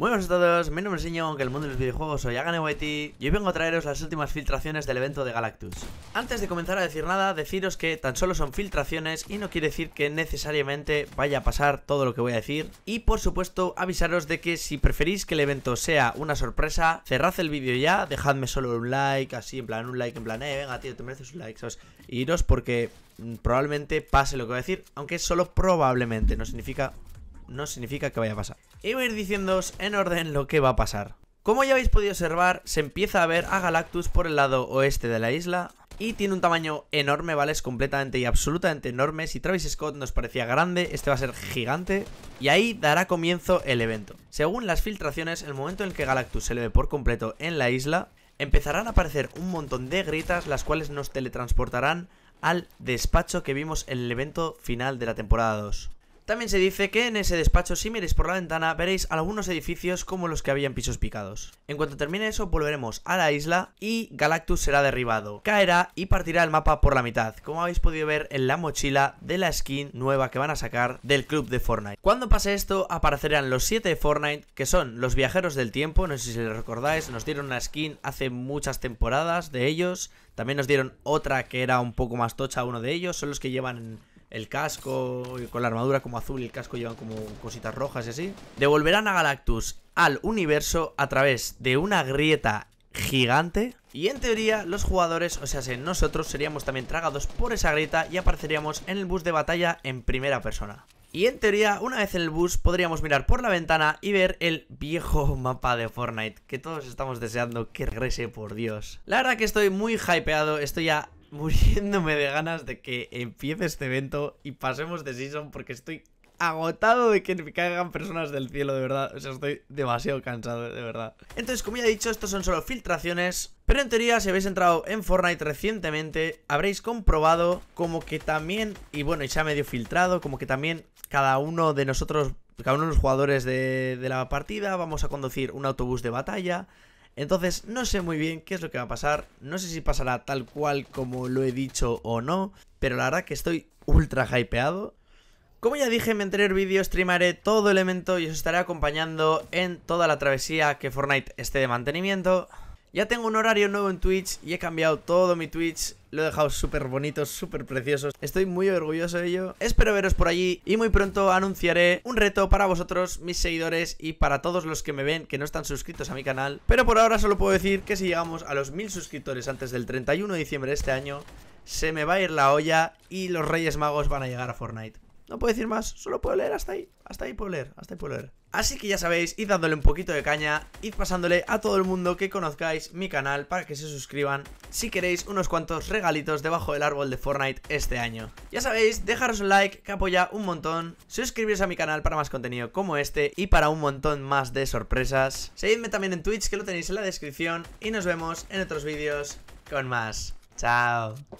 Buenos a todos, mi nombre es que el mundo de los videojuegos soy Agane y hoy vengo a traeros las últimas filtraciones del evento de Galactus. Antes de comenzar a decir nada, deciros que tan solo son filtraciones y no quiere decir que necesariamente vaya a pasar todo lo que voy a decir y por supuesto avisaros de que si preferís que el evento sea una sorpresa, cerrad el vídeo ya, dejadme solo un like, así en plan un like, en plan, eh, venga tío, te mereces un like, Y iros porque mm, probablemente pase lo que voy a decir, aunque solo probablemente, no significa no significa que vaya a pasar y voy a ir diciéndoos en orden lo que va a pasar. Como ya habéis podido observar, se empieza a ver a Galactus por el lado oeste de la isla y tiene un tamaño enorme, ¿vale? Es completamente y absolutamente enorme. Si Travis Scott nos parecía grande, este va a ser gigante. Y ahí dará comienzo el evento. Según las filtraciones, el momento en que Galactus se le ve por completo en la isla, empezarán a aparecer un montón de gritas, las cuales nos teletransportarán al despacho que vimos en el evento final de la temporada 2. También se dice que en ese despacho, si miréis por la ventana, veréis algunos edificios como los que habían pisos picados. En cuanto termine eso, volveremos a la isla y Galactus será derribado. Caerá y partirá el mapa por la mitad, como habéis podido ver en la mochila de la skin nueva que van a sacar del club de Fortnite. Cuando pase esto, aparecerán los 7 de Fortnite, que son los viajeros del tiempo, no sé si les recordáis, nos dieron una skin hace muchas temporadas de ellos, también nos dieron otra que era un poco más tocha uno de ellos, son los que llevan el casco, con la armadura como azul y el casco llevan como cositas rojas y así. Devolverán a Galactus al universo a través de una grieta gigante. Y en teoría, los jugadores, o sea, nosotros seríamos también tragados por esa grieta y apareceríamos en el bus de batalla en primera persona. Y en teoría, una vez en el bus, podríamos mirar por la ventana y ver el viejo mapa de Fortnite, que todos estamos deseando que regrese, por Dios. La verdad que estoy muy hypeado, estoy ya muriéndome de ganas de que empiece este evento y pasemos de season porque estoy agotado de que me caigan personas del cielo, de verdad. O sea, estoy demasiado cansado, de verdad. Entonces, como ya he dicho, estos son solo filtraciones. Pero en teoría, si habéis entrado en Fortnite recientemente, habréis comprobado como que también, y bueno, y se ha medio filtrado, como que también cada uno de nosotros, cada uno de los jugadores de, de la partida, vamos a conducir un autobús de batalla entonces no sé muy bien qué es lo que va a pasar, no sé si pasará tal cual como lo he dicho o no, pero la verdad que estoy ultra hypeado. Como ya dije en mi anterior vídeo, streamaré todo elemento y os estaré acompañando en toda la travesía que Fortnite esté de mantenimiento. Ya tengo un horario nuevo en Twitch y he cambiado todo mi Twitch. Lo he dejado súper bonito, súper precioso. Estoy muy orgulloso de ello. Espero veros por allí y muy pronto anunciaré un reto para vosotros, mis seguidores y para todos los que me ven que no están suscritos a mi canal. Pero por ahora solo puedo decir que si llegamos a los mil suscriptores antes del 31 de diciembre de este año, se me va a ir la olla y los Reyes Magos van a llegar a Fortnite. No puedo decir más, solo puedo leer hasta ahí Hasta ahí puedo leer, hasta ahí puedo leer Así que ya sabéis, id dándole un poquito de caña Id pasándole a todo el mundo que conozcáis mi canal Para que se suscriban Si queréis unos cuantos regalitos debajo del árbol de Fortnite este año Ya sabéis, dejaros un like que apoya un montón Suscribiros a mi canal para más contenido como este Y para un montón más de sorpresas Seguidme también en Twitch que lo tenéis en la descripción Y nos vemos en otros vídeos con más Chao